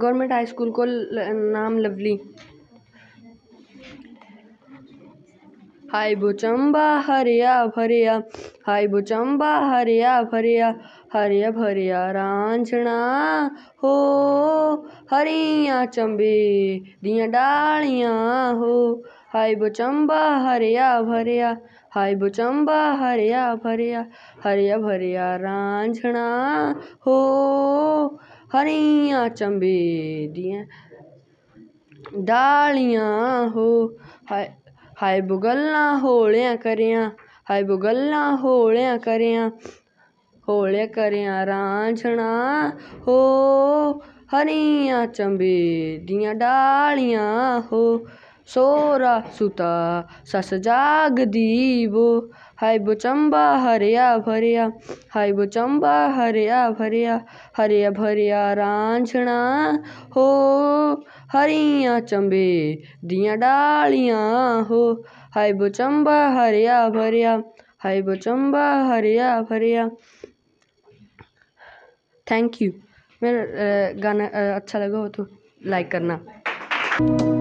government high school को नाम lovely हाय भुचंबा हरिया भरिया हाय भुचंबा हरिया भरिया हरिया भरिया रांझणा हो हरिया चंबे दिया डालिया हो हाय भुचंबा हरिया भरिया हाय भुचंबा हरिया भरिया हरिया भरिया रांझणा हो हरियाँ दिया डालियाँ हो हाय हाय बुगल्लां होलेआं हाय बुगल्लां होलेआं कर होले करेआं रांझना हो चंबे दिया डालियाँ हो सोरा सुता सस जाग दीबो हाय बो चंबा हरिया भरिया हाय बो चंबा हरिया भरिया हरिया भरिया रांझणा हो हरिया चंबे दिया डालिया हो हाय बो चंबा हरिया भरिया हाय बो चंबा हरिया भरिया थैंक यू मेरा गाना अच्छा लगा हो तो लाइक करना